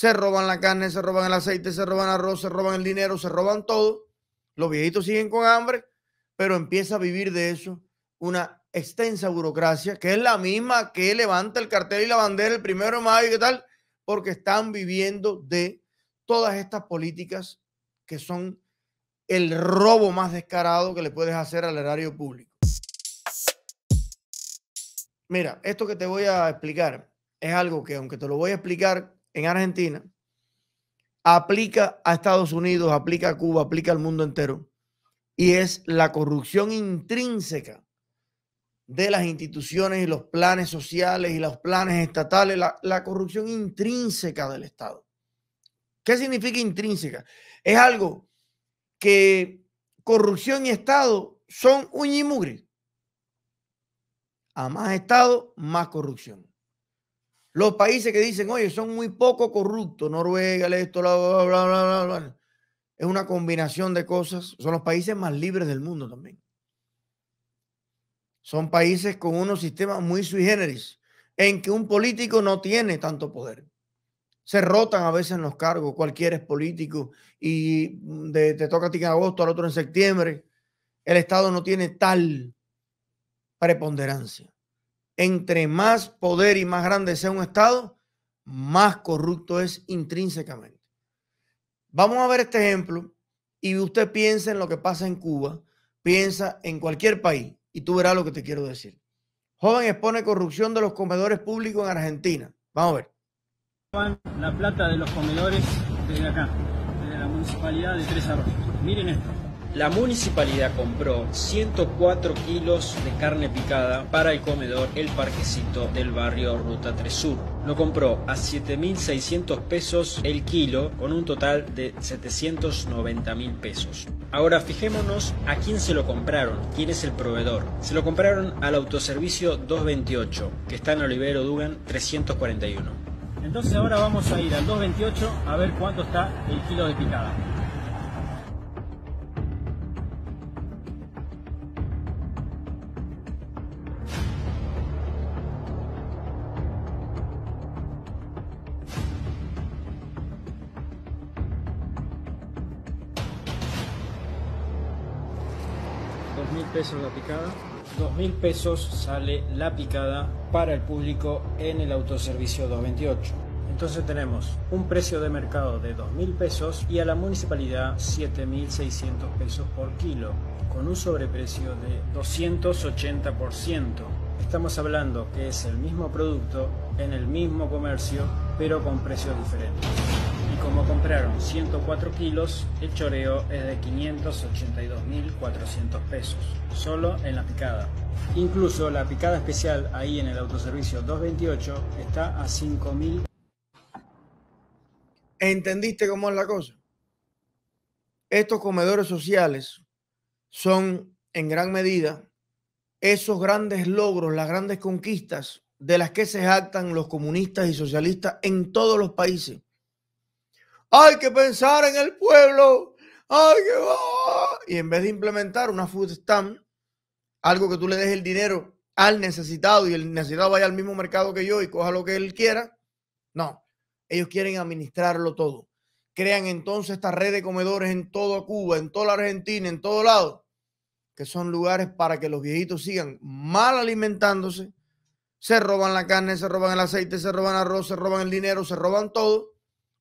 se roban la carne, se roban el aceite, se roban arroz, se roban el dinero, se roban todo. Los viejitos siguen con hambre, pero empieza a vivir de eso una extensa burocracia, que es la misma que levanta el cartel y la bandera el primero de mayo y qué tal, porque están viviendo de todas estas políticas que son el robo más descarado que le puedes hacer al erario público. Mira, esto que te voy a explicar es algo que aunque te lo voy a explicar en Argentina aplica a Estados Unidos, aplica a Cuba, aplica al mundo entero. Y es la corrupción intrínseca de las instituciones y los planes sociales y los planes estatales, la, corrupción intrínseca del Estado. ¿Qué significa intrínseca? Es algo que corrupción y Estado son un y mugre. A más Estado, más corrupción. Los países que dicen, oye, son muy poco corruptos, Noruega, esto, bla, bla, bla, bla, bla, es una combinación de cosas. Son los países más libres del mundo también. Son países con unos sistemas muy sui generis, en que un político no tiene tanto poder. Se rotan a veces los cargos, cualquier es político y te toca a ti en agosto, al otro en septiembre. El Estado no tiene tal preponderancia entre más poder y más grande sea un Estado, más corrupto es intrínsecamente. Vamos a ver este ejemplo y usted piensa en lo que pasa en Cuba, piensa en cualquier país y tú verás lo que te quiero decir. Joven expone corrupción de los comedores públicos en Argentina. Vamos a ver. La plata de los comedores desde acá, desde la municipalidad de Tres Arroyos. Miren esto. La municipalidad compró 104 kilos de carne picada para el comedor El Parquecito del barrio Ruta 3 Sur. Lo compró a 7.600 pesos el kilo con un total de 790.000 pesos. Ahora fijémonos a quién se lo compraron, quién es el proveedor. Se lo compraron al autoservicio 228, que está en Olivero Dugan 341. Entonces ahora vamos a ir al 228 a ver cuánto está el kilo de picada. 2.000 pesos la picada. 2.000 pesos sale la picada para el público en el autoservicio 228. Entonces tenemos un precio de mercado de 2.000 pesos y a la municipalidad 7.600 pesos por kilo, con un sobreprecio de 280%. Estamos hablando que es el mismo producto en el mismo comercio, pero con precios diferentes como compraron 104 kilos, el choreo es de 582.400 pesos, solo en la picada. Incluso la picada especial ahí en el autoservicio 228 está a 5.000. ¿Entendiste cómo es la cosa? Estos comedores sociales son en gran medida esos grandes logros, las grandes conquistas de las que se jactan los comunistas y socialistas en todos los países hay que pensar en el pueblo, ¡Ay, que... Y en vez de implementar una food stamp, algo que tú le des el dinero al necesitado y el necesitado vaya al mismo mercado que yo y coja lo que él quiera, no, ellos quieren administrarlo todo. Crean entonces esta red de comedores en toda Cuba, en toda la Argentina, en todo lado, que son lugares para que los viejitos sigan mal alimentándose, se roban la carne, se roban el aceite, se roban arroz, se roban el dinero, se roban todo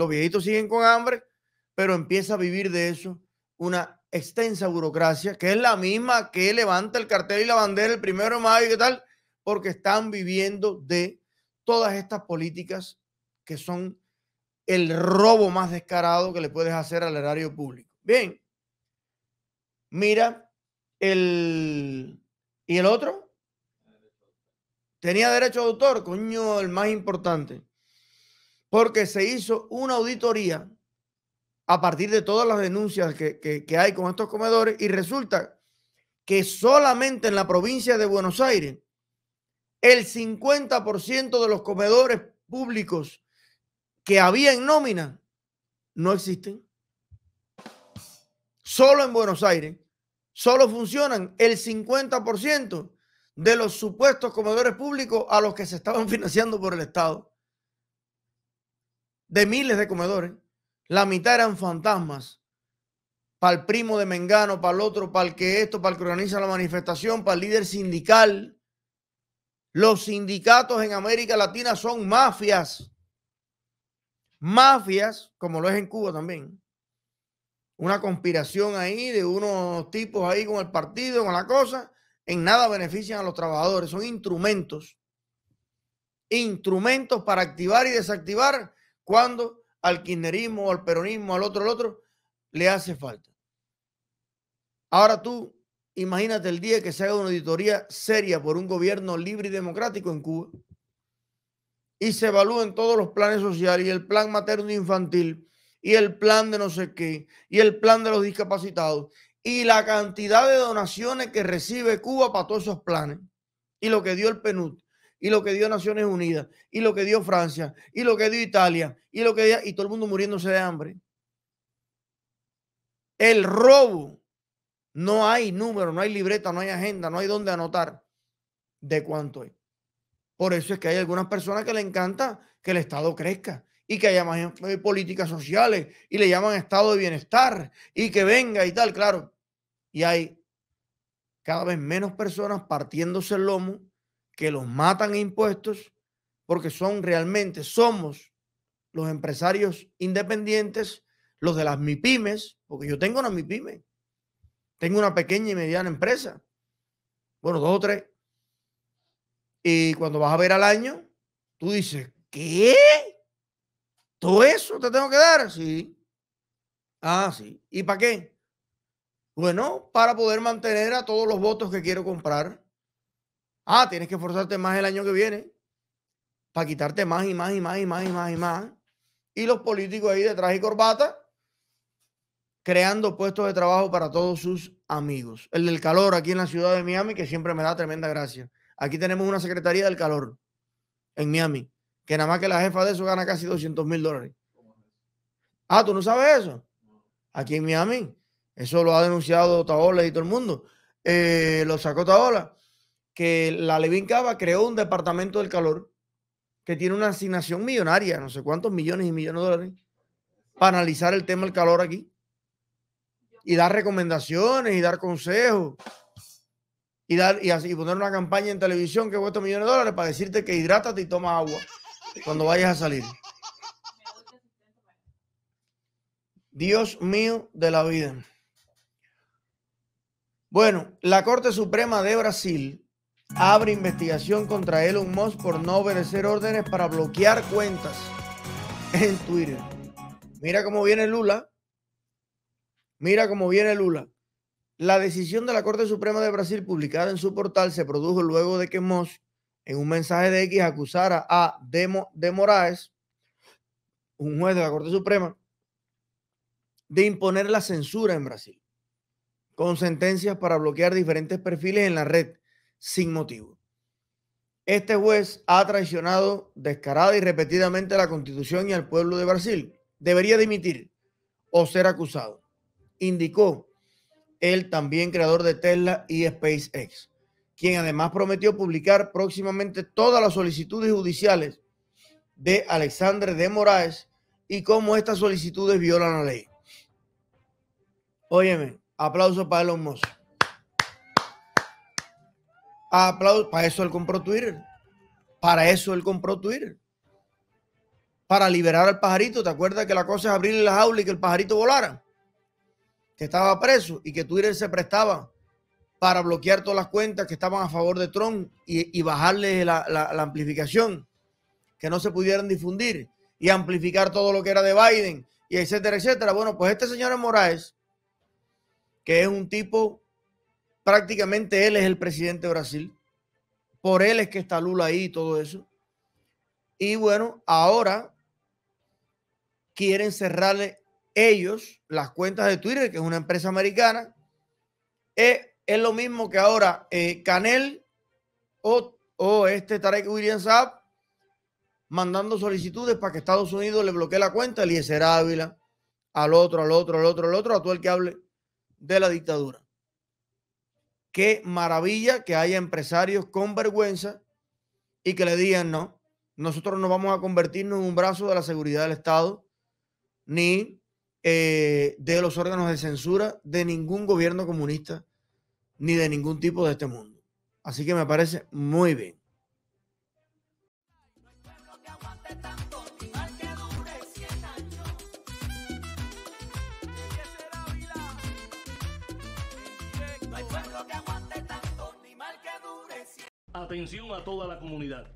los viejitos siguen con hambre, pero empieza a vivir de eso una extensa burocracia, que es la misma que levanta el cartel y la bandera el primero de mayo y qué tal, porque están viviendo de todas estas políticas que son el robo más descarado que le puedes hacer al erario público. Bien, mira, el... ¿Y el otro? Tenía derecho de autor, coño, el más importante porque se hizo una auditoría a partir de todas las denuncias que, hay con estos comedores y resulta que solamente en la provincia de Buenos Aires el 50% de los comedores públicos que había en nómina no existen. Solo en Buenos Aires, solo funcionan el 50% de los supuestos comedores públicos a los que se estaban financiando por el Estado de miles de comedores, la mitad eran fantasmas. Para el primo de Mengano, para el otro, para el que esto, para el que organiza la manifestación, para el líder sindical. Los sindicatos en América Latina son mafias. Mafias, como lo es en Cuba también. Una conspiración ahí de unos tipos ahí con el partido, con la cosa. En nada benefician a los trabajadores. Son instrumentos. Instrumentos para activar y desactivar cuando al kirchnerismo, al peronismo, al otro, al otro, le hace falta. Ahora tú imagínate el día que se haga una auditoría seria por un gobierno libre y democrático en Cuba y se evalúen todos los planes sociales y el plan materno infantil y el plan de no sé qué y el plan de los discapacitados y la cantidad de donaciones que recibe Cuba para todos esos planes y lo que dio el PNUD y lo que dio Naciones Unidas, y lo que dio Francia, y lo que dio Italia, y lo que y todo el mundo muriéndose de hambre. El robo. No hay número, no hay libreta, no hay agenda, no hay dónde anotar de cuánto es. Por eso es que hay algunas personas que le encanta que el Estado crezca y que haya más eh, políticas sociales y le llaman Estado de bienestar y que venga y tal, claro. Y hay cada vez menos personas partiéndose el lomo que los matan impuestos porque son realmente, somos los empresarios independientes, los de las mipymes porque yo tengo una mipyme tengo una pequeña y mediana empresa, bueno, dos o tres. Y cuando vas a ver al año, tú dices, ¿qué? ¿Todo eso te tengo que dar? Sí. Ah, sí. ¿Y para qué? Bueno, para poder mantener a todos los votos que quiero comprar Ah, tienes que esforzarte más el año que viene para quitarte más y más y más y más y más y más. Y los políticos ahí de traje y corbata creando puestos de trabajo para todos sus amigos. El del calor aquí en la ciudad de Miami, que siempre me da tremenda gracia. Aquí tenemos una Secretaría del Calor en Miami, que nada más que la jefa de eso gana casi 200 mil dólares. Ah, ¿tú no sabes eso? Aquí en Miami. Eso lo ha denunciado Taola y todo el mundo. Eh, lo sacó Taola que la Levin Cava creó un departamento del calor que tiene una asignación millonaria, no sé cuántos millones y millones de dólares, para analizar el tema del calor aquí y dar recomendaciones y dar consejos y, dar, y, poner una campaña en televisión que cuesta millones de dólares para decirte que hidrátate y toma agua cuando vayas a salir. Dios mío de la vida. Bueno, la Corte Suprema de Brasil abre investigación contra Elon Musk por no obedecer órdenes para bloquear cuentas en Twitter. Mira cómo viene Lula. Mira cómo viene Lula. La decisión de la Corte Suprema de Brasil publicada en su portal se produjo luego de que Musk en un mensaje de X, acusara a Demo, de Moraes, un juez de la Corte Suprema, de imponer la censura en Brasil, con sentencias para bloquear diferentes perfiles en la red sin motivo. Este juez ha traicionado descarada y repetidamente la constitución y al pueblo de Brasil. Debería dimitir o ser acusado, indicó el también creador de Tesla y SpaceX, quien además prometió publicar próximamente todas las solicitudes judiciales de Alexandre de Moraes y cómo estas solicitudes violan la ley. Óyeme, aplauso para Elon Musk. Para eso él compró Twitter. Para eso él compró Twitter. Para liberar al pajarito. ¿Te acuerdas que la cosa es abrirle la jaula y que el pajarito volara? Que estaba preso y que Twitter se prestaba para bloquear todas las cuentas que estaban a favor de Trump y, bajarle la, amplificación, que no se pudieran difundir y amplificar todo lo que era de Biden y etcétera, etcétera. Bueno, pues este señor Moraes, que es un tipo prácticamente él es el presidente de Brasil. Por él es que está Lula ahí y todo eso. Y bueno, ahora quieren cerrarle ellos las cuentas de Twitter, que es una empresa americana. Eh, es, lo mismo que ahora eh, Canel o, o, este Tarek William mandando solicitudes para que Estados Unidos le bloquee la cuenta a Eliezer Ávila, al otro, al otro, al otro, al otro, a todo el que hable de la dictadura. Qué maravilla que haya empresarios con vergüenza y que le digan, no, nosotros no vamos a convertirnos en un brazo de la seguridad del Estado ni eh, de los órganos de censura de ningún gobierno comunista ni de ningún tipo de este mundo. Así que me parece muy bien. Atención a toda la comunidad.